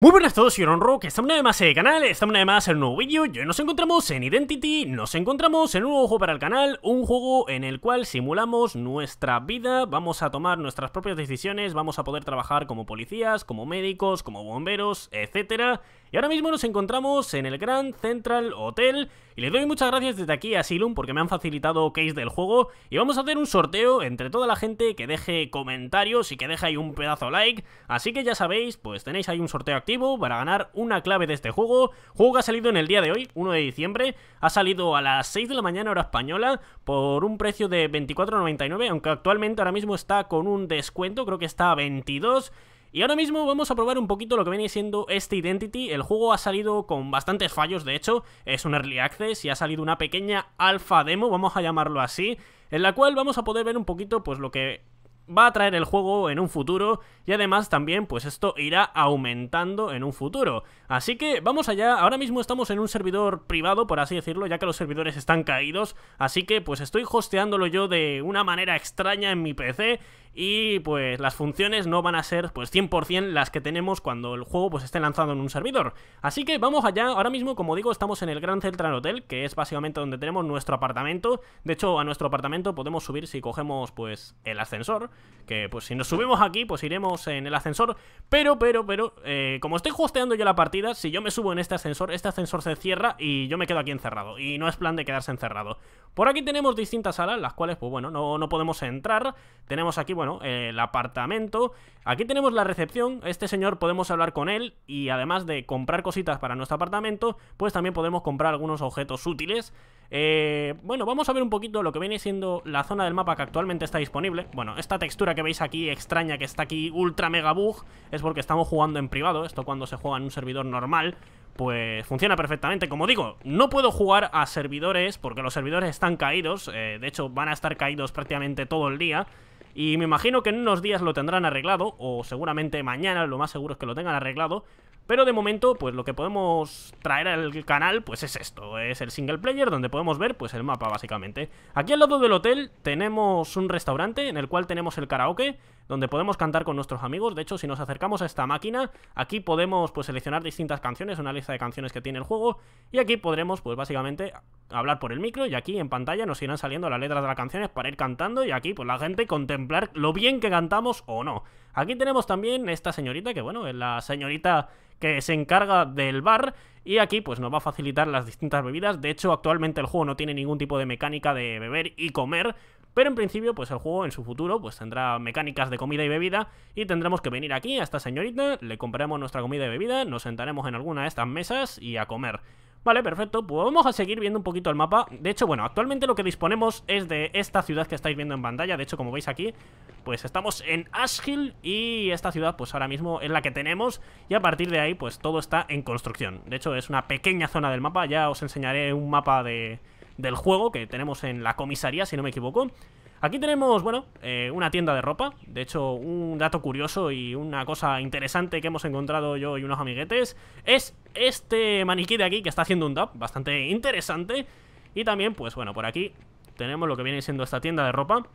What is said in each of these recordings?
Muy buenas a todos, soy Ron Rock, estamos una vez más en el canal, estamos una vez más en un nuevo vídeo y hoy nos encontramos en Identity, nos encontramos en un nuevo juego para el canal, un juego en el cual simulamos nuestra vida, vamos a tomar nuestras propias decisiones, vamos a poder trabajar como policías, como médicos, como bomberos, etcétera y ahora mismo nos encontramos en el Grand Central Hotel y les doy muchas gracias desde aquí a Silum porque me han facilitado case del juego y vamos a hacer un sorteo entre toda la gente que deje comentarios y que deje ahí un pedazo like, así que ya sabéis, pues tenéis ahí un sorteo activo para ganar una clave de este juego, juego ha salido en el día de hoy, 1 de diciembre, ha salido a las 6 de la mañana hora española por un precio de 24.99, aunque actualmente ahora mismo está con un descuento, creo que está a 22 y ahora mismo vamos a probar un poquito lo que viene siendo este Identity. El juego ha salido con bastantes fallos, de hecho, es un Early Access y ha salido una pequeña alfa demo, vamos a llamarlo así, en la cual vamos a poder ver un poquito pues lo que va a traer el juego en un futuro y además también pues esto irá aumentando en un futuro. Así que vamos allá, ahora mismo estamos en un servidor privado por así decirlo, ya que los servidores están caídos, así que pues estoy hosteándolo yo de una manera extraña en mi PC y pues las funciones no van a ser pues 100% las que tenemos cuando el juego pues esté lanzado en un servidor. Así que vamos allá, ahora mismo como digo estamos en el Grand Central Hotel, que es básicamente donde tenemos nuestro apartamento. De hecho, a nuestro apartamento podemos subir si cogemos pues el ascensor, que pues si nos subimos aquí pues iremos en el ascensor, pero, pero, pero, eh, como estoy hosteando yo la partida, si yo me subo en este ascensor, este ascensor se cierra y yo me quedo aquí encerrado, y no es plan de quedarse encerrado. Por aquí tenemos distintas salas, las cuales pues bueno, no, no podemos entrar, tenemos aquí bueno, eh, el apartamento. Aquí tenemos la recepción, este señor podemos hablar con él y además de comprar cositas para nuestro apartamento, pues también podemos comprar algunos objetos útiles. Eh, bueno, vamos a ver un poquito lo que viene siendo la zona del mapa que actualmente está disponible. Bueno, esta textura que veis aquí extraña, que está aquí ultra mega bug, es porque estamos jugando en privado, esto cuando se juega en un servidor normal, pues funciona perfectamente. Como digo, no puedo jugar a servidores porque los servidores están caídos, eh, de hecho van a estar caídos prácticamente todo el día. Y me imagino que en unos días lo tendrán arreglado, o seguramente mañana, lo más seguro es que lo tengan arreglado. Pero de momento, pues lo que podemos traer al canal, pues es esto. Es el single player donde podemos ver, pues el mapa básicamente. Aquí al lado del hotel tenemos un restaurante en el cual tenemos el karaoke, donde podemos cantar con nuestros amigos. De hecho, si nos acercamos a esta máquina, aquí podemos pues seleccionar distintas canciones, una lista de canciones que tiene el juego. Y aquí podremos, pues básicamente, hablar por el micro y aquí en pantalla nos irán saliendo las letras de las canciones para ir cantando y aquí pues la gente contemplar lo bien que cantamos o no. Aquí tenemos también esta señorita que bueno, es la señorita que se encarga del bar y aquí pues nos va a facilitar las distintas bebidas. De hecho actualmente el juego no tiene ningún tipo de mecánica de beber y comer, pero en principio, pues el juego en su futuro pues tendrá mecánicas de comida y bebida y tendremos que venir aquí a esta señorita, le compraremos nuestra comida y bebida, nos sentaremos en alguna de estas mesas y a comer. Vale, perfecto, pues vamos a seguir viendo un poquito el mapa De hecho, bueno, actualmente lo que disponemos es de esta ciudad que estáis viendo en pantalla De hecho, como veis aquí, pues estamos en Hill Y esta ciudad, pues ahora mismo es la que tenemos Y a partir de ahí, pues todo está en construcción De hecho, es una pequeña zona del mapa Ya os enseñaré un mapa de del juego que tenemos en la comisaría, si no me equivoco. Aquí tenemos, bueno, eh, una tienda de ropa. De hecho, un dato curioso y una cosa interesante que hemos encontrado yo y unos amiguetes es este maniquí de aquí que está haciendo un dab bastante interesante. Y también, pues bueno, por aquí tenemos lo que viene siendo esta tienda de ropa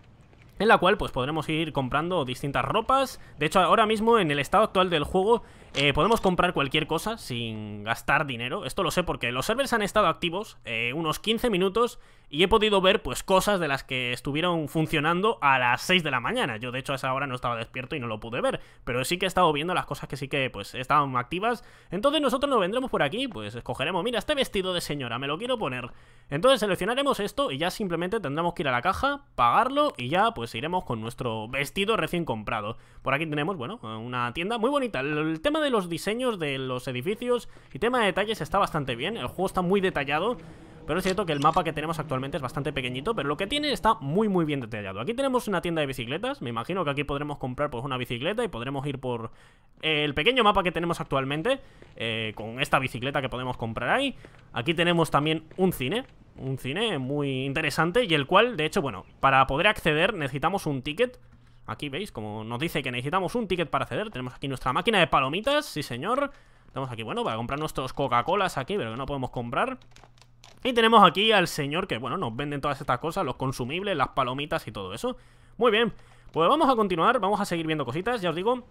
en la cual pues podremos ir comprando distintas ropas. De hecho, ahora mismo en el estado actual del juego eh, podemos comprar cualquier cosa sin gastar dinero. Esto lo sé porque los servers han estado activos eh, unos 15 minutos y he podido ver pues cosas de las que estuvieron funcionando a las 6 de la mañana. Yo de hecho a esa hora no estaba despierto y no lo pude ver, pero sí que he estado viendo las cosas que sí que pues estaban activas. Entonces nosotros nos vendremos por aquí, pues escogeremos, mira, este vestido de señora, me lo quiero poner. Entonces seleccionaremos esto y ya simplemente tendremos que ir a la caja, pagarlo y ya pues iremos con nuestro vestido recién comprado. Por aquí tenemos, bueno, una tienda muy bonita. el tema de los diseños de los edificios y tema de detalles está bastante bien. El juego está muy detallado. Pero es cierto que el mapa que tenemos actualmente es bastante pequeñito, pero lo que tiene está muy muy bien detallado. Aquí tenemos una tienda de bicicletas, me imagino que aquí podremos comprar pues una bicicleta y podremos ir por el pequeño mapa que tenemos actualmente, eh, con esta bicicleta que podemos comprar ahí. Aquí tenemos también un cine, un cine muy interesante y el cual, de hecho, bueno, para poder acceder necesitamos un ticket Aquí veis, como nos dice que necesitamos un ticket para acceder Tenemos aquí nuestra máquina de palomitas, sí señor Estamos aquí, bueno, para comprar nuestros Coca-Colas aquí Pero que no podemos comprar Y tenemos aquí al señor que, bueno, nos venden todas estas cosas Los consumibles, las palomitas y todo eso Muy bien, pues vamos a continuar Vamos a seguir viendo cositas, ya os digo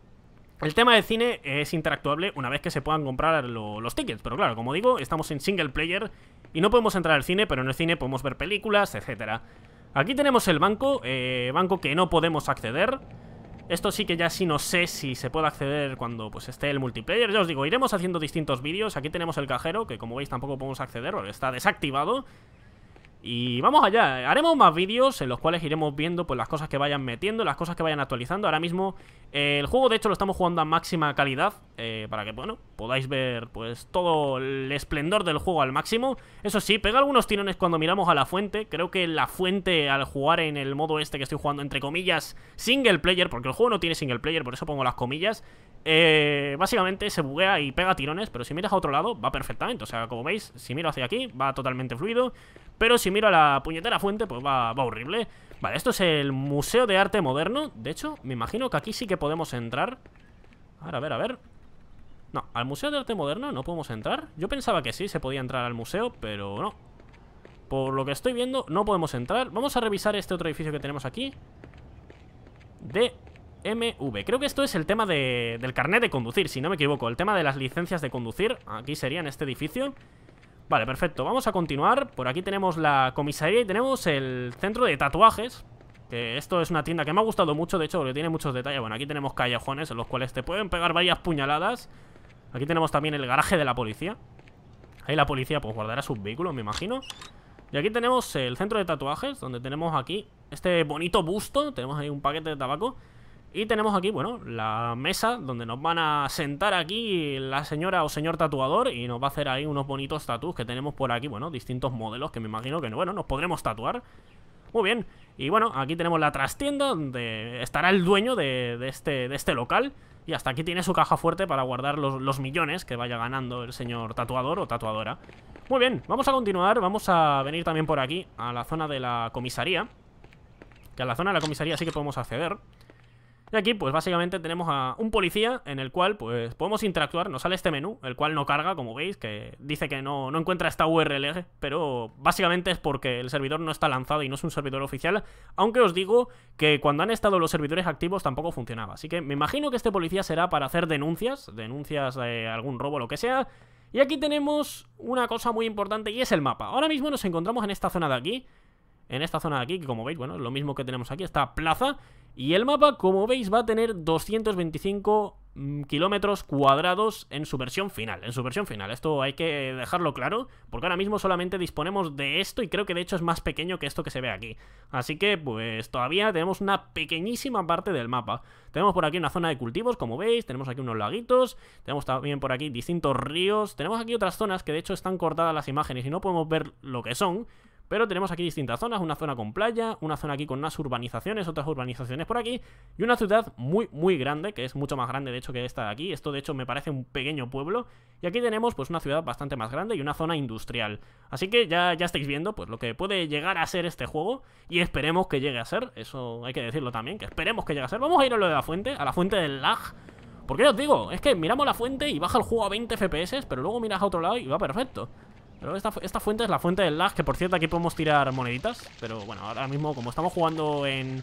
el tema del cine es interactuable una vez que se puedan comprar los tickets, pero claro, como digo, estamos en single player y no podemos entrar al cine, pero en el cine podemos ver películas, etcétera. Aquí tenemos el banco, eh, banco que no podemos acceder. Esto sí que ya sí no sé si se puede acceder cuando pues esté el multiplayer. Ya os digo, iremos haciendo distintos vídeos. Aquí tenemos el cajero, que como veis tampoco podemos acceder está desactivado. Y vamos allá, haremos más vídeos en los cuales iremos viendo pues las cosas que vayan metiendo, las cosas que vayan actualizando. Ahora mismo el juego de hecho lo estamos jugando a máxima calidad eh, para que bueno podáis ver pues todo el esplendor del juego al máximo. Eso sí, pega algunos tirones cuando miramos a la fuente. Creo que la fuente al jugar en el modo este que estoy jugando entre comillas single player, porque el juego no tiene single player, por eso pongo las comillas, eh, básicamente se buguea y pega tirones, pero si miras a otro lado va perfectamente. O sea, como veis, si miro hacia aquí va totalmente fluido. Pero si miro a la puñetera fuente, pues va, va horrible. Vale, esto es el Museo de Arte Moderno. De hecho, me imagino que aquí sí que podemos entrar. Ahora, a ver, a ver. No, al Museo de Arte Moderno no podemos entrar. Yo pensaba que sí, se podía entrar al museo, pero no. Por lo que estoy viendo, no podemos entrar. Vamos a revisar este otro edificio que tenemos aquí. DMV. Creo que esto es el tema del carnet de conducir, si no me equivoco. El tema de las licencias de conducir. Aquí sería en este edificio. Vale, perfecto, vamos a continuar Por aquí tenemos la comisaría y tenemos el centro de tatuajes que esto es una tienda que me ha gustado mucho, de hecho, porque tiene muchos detalles Bueno, aquí tenemos callejones en los cuales te pueden pegar varias puñaladas Aquí tenemos también el garaje de la policía Ahí la policía pues guardará sus vehículos, me imagino Y aquí tenemos el centro de tatuajes Donde tenemos aquí este bonito busto Tenemos ahí un paquete de tabaco y tenemos aquí, bueno, la mesa donde nos van a sentar aquí la señora o señor tatuador y nos va a hacer ahí unos bonitos tatús que tenemos por aquí, bueno, distintos modelos que me imagino que, bueno, nos podremos tatuar. Muy bien, y bueno, aquí tenemos la trastienda donde estará el dueño de, este, de este local. Y hasta aquí tiene su caja fuerte para guardar los, los, millones que vaya ganando el señor tatuador o tatuadora. Muy bien, vamos a continuar, vamos a venir también por aquí a la zona de la comisaría. Que a la zona de la comisaría sí que podemos acceder. Y aquí, pues básicamente tenemos a un policía en el cual, pues, podemos interactuar. Nos sale este menú, el cual no carga, como veis, que dice que no, no encuentra esta URL, pero básicamente es porque el servidor no está lanzado y no es un servidor oficial. Aunque os digo que cuando han estado los servidores activos tampoco funcionaba. Así que me imagino que este policía será para hacer denuncias, denuncias de algún robo, lo que sea. Y aquí tenemos una cosa muy importante y es el mapa. Ahora mismo nos encontramos en esta zona de aquí. En esta zona de aquí, que como veis, bueno, es lo mismo que tenemos aquí, esta plaza. Y el mapa, como veis, va a tener 225 mm, kilómetros cuadrados en su versión final, en su versión final, esto hay que dejarlo claro, porque ahora mismo solamente disponemos de esto y creo que de hecho es más pequeño que esto que se ve aquí, así que pues todavía tenemos una pequeñísima parte del mapa, tenemos por aquí una zona de cultivos, como veis, tenemos aquí unos laguitos, tenemos también por aquí distintos ríos, tenemos aquí otras zonas que de hecho están cortadas las imágenes y no podemos ver lo que son, pero tenemos aquí distintas zonas, una zona con playa, una zona aquí con unas urbanizaciones, otras urbanizaciones por aquí, y una ciudad muy, muy grande, que es mucho más grande de hecho que esta de aquí. Esto de hecho me parece un pequeño pueblo. Y aquí tenemos pues una ciudad bastante más grande y una zona industrial. Así que ya, ya estáis viendo pues lo que puede llegar a ser este juego, y esperemos que llegue a ser, eso hay que decirlo también, que esperemos que llegue a ser. Vamos a ir a lo de la fuente, a la fuente del lag. Porque os digo, es que miramos la fuente y baja el juego a 20 FPS, pero luego miras a otro lado y va perfecto esta, fuente es la fuente del lag, que por cierto aquí podemos tirar moneditas. Pero bueno, ahora mismo como estamos jugando en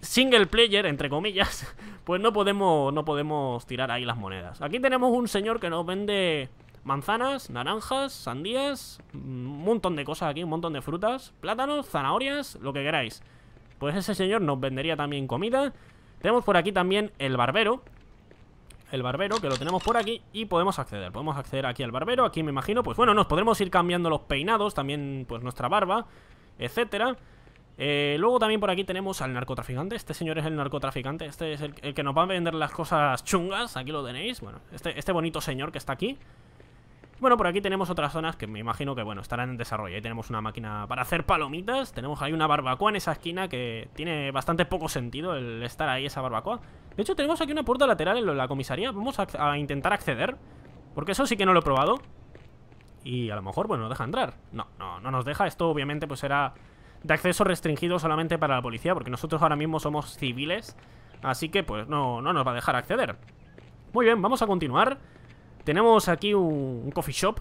single player, entre comillas, pues no podemos, no podemos tirar ahí las monedas. Aquí tenemos un señor que nos vende manzanas, naranjas, sandías, un montón de cosas aquí, un montón de frutas, plátanos, zanahorias, lo que queráis. Pues ese señor nos vendería también comida. Tenemos por aquí también el barbero, el barbero, que lo tenemos por aquí Y podemos acceder, podemos acceder aquí al barbero Aquí me imagino, pues bueno, nos podremos ir cambiando los peinados También, pues nuestra barba, etcétera eh, luego también por aquí tenemos al narcotraficante. Este señor es el narcotraficante. Este es el, que nos va a vender las cosas chungas. Aquí lo tenéis. Bueno, este, este bonito señor que está aquí. Bueno, por aquí tenemos otras zonas que me imagino que, bueno, estarán en desarrollo. Ahí tenemos una máquina para hacer palomitas. Tenemos ahí una barbacoa en esa esquina que tiene bastante poco sentido el estar ahí esa barbacoa. De hecho, tenemos aquí una puerta lateral en la comisaría. Vamos a, intentar acceder. Porque eso sí que no lo he probado. Y a lo mejor, bueno, nos deja entrar. No, no, no nos deja. Esto obviamente pues era de acceso restringido solamente para la policía. Porque nosotros ahora mismo somos civiles. Así que pues no, no nos va a dejar acceder. Muy bien, vamos a continuar. Tenemos aquí un, coffee shop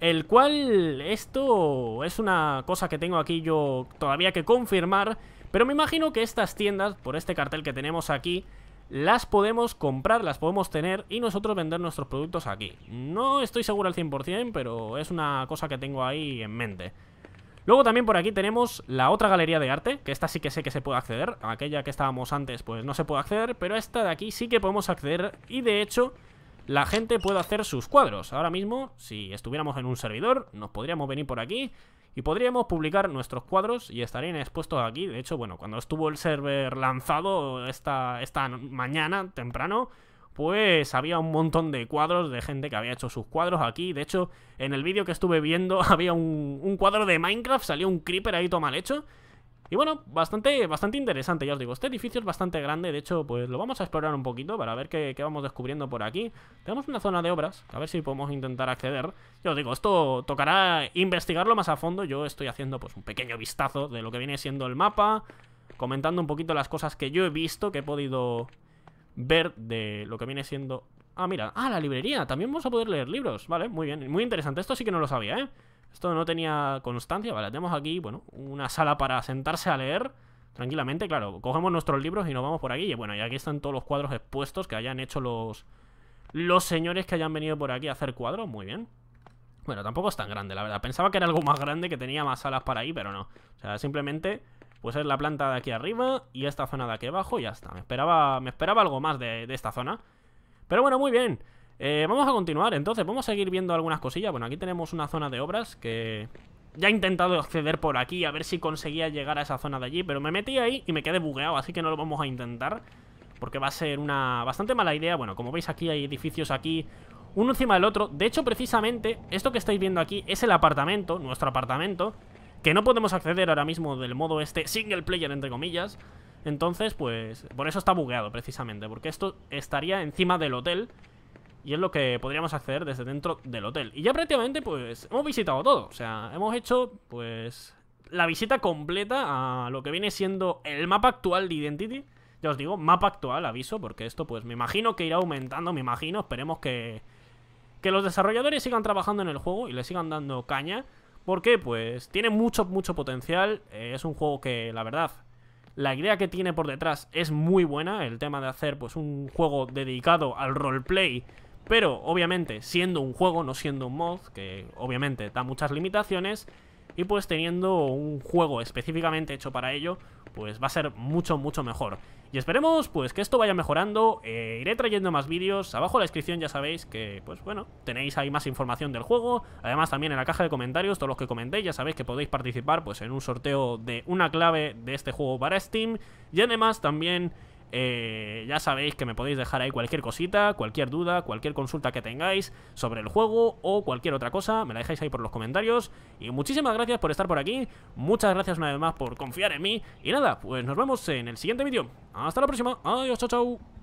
el cual esto es una cosa que tengo aquí yo todavía que confirmar, pero me imagino que estas tiendas, por este cartel que tenemos aquí, las podemos comprar, las podemos tener y nosotros vender nuestros productos aquí. No estoy seguro al 100%, pero es una cosa que tengo ahí en mente. Luego también por aquí tenemos la otra galería de arte, que esta sí que sé que se puede acceder, aquella que estábamos antes pues no se puede acceder, pero esta de aquí sí que podemos acceder y de hecho la gente puede hacer sus cuadros. Ahora mismo, si estuviéramos en un servidor, nos podríamos venir por aquí y podríamos publicar nuestros cuadros y estarían expuestos aquí. De hecho, bueno, cuando estuvo el server lanzado esta, esta mañana temprano, pues había un montón de cuadros de gente que había hecho sus cuadros aquí. De hecho, en el vídeo que estuve viendo había un, un cuadro de Minecraft, salió un creeper ahí todo mal hecho. Y bueno, bastante, bastante interesante, ya os digo. Este edificio es bastante grande, de hecho, pues lo vamos a explorar un poquito para ver qué, vamos descubriendo por aquí. Tenemos una zona de obras, a ver si podemos intentar acceder. Ya os digo, esto tocará investigarlo más a fondo. Yo estoy haciendo pues un pequeño vistazo de lo que viene siendo el mapa, comentando un poquito las cosas que yo he visto, que he podido ver de lo que viene siendo... Ah, mira, ah, la librería, también vamos a poder leer libros, vale, muy bien, muy interesante, esto sí que no lo sabía, ¿eh? Esto no tenía constancia, vale, tenemos aquí, bueno, una sala para sentarse a leer tranquilamente, claro, cogemos nuestros libros y nos vamos por aquí, y bueno, y aquí están todos los cuadros expuestos que hayan hecho los, los señores que hayan venido por aquí a hacer cuadros, muy bien. Bueno, tampoco es tan grande, la verdad, pensaba que era algo más grande, que tenía más salas para ahí, pero no, o sea, simplemente... Pues es la planta de aquí arriba y esta zona de aquí abajo y ya está. Me esperaba, me esperaba algo más de, de esta zona. Pero bueno, muy bien. Eh, vamos a continuar, entonces, vamos a seguir viendo algunas cosillas. Bueno, aquí tenemos una zona de obras que... Ya he intentado acceder por aquí a ver si conseguía llegar a esa zona de allí, pero me metí ahí y me quedé bugueado, así que no lo vamos a intentar. Porque va a ser una bastante mala idea. Bueno, como veis aquí hay edificios aquí uno encima del otro. De hecho, precisamente, esto que estáis viendo aquí es el apartamento, nuestro apartamento, que no podemos acceder ahora mismo del modo este single player, entre comillas. Entonces, pues, por eso está bugueado, precisamente, porque esto estaría encima del hotel y es lo que podríamos hacer desde dentro del hotel. Y ya prácticamente, pues, hemos visitado todo. O sea, hemos hecho, pues, la visita completa a lo que viene siendo el mapa actual de Identity. Ya os digo, mapa actual, aviso, porque esto, pues, me imagino que irá aumentando, me imagino. Esperemos que, que los desarrolladores sigan trabajando en el juego y le sigan dando caña. Porque, pues, tiene mucho, mucho potencial. Eh, es un juego que, la verdad, la idea que tiene por detrás es muy buena. El tema de hacer, pues, un juego dedicado al roleplay pero, obviamente, siendo un juego, no siendo un mod, que obviamente da muchas limitaciones, y pues teniendo un juego específicamente hecho para ello, pues va a ser mucho, mucho mejor. Y esperemos pues que esto vaya mejorando, eh, iré trayendo más vídeos, abajo en la descripción ya sabéis que, pues bueno, tenéis ahí más información del juego, además también en la caja de comentarios, todos los que comentéis ya sabéis que podéis participar pues en un sorteo de una clave de este juego para Steam, y además también eh, ya sabéis que me podéis dejar ahí cualquier cosita, cualquier duda, cualquier consulta que tengáis sobre el juego o cualquier otra cosa, me la dejáis ahí por los comentarios. Y muchísimas gracias por estar por aquí, muchas gracias una vez más por confiar en mí. Y nada, pues nos vemos en el siguiente vídeo. Hasta la próxima, adiós, chao, chao.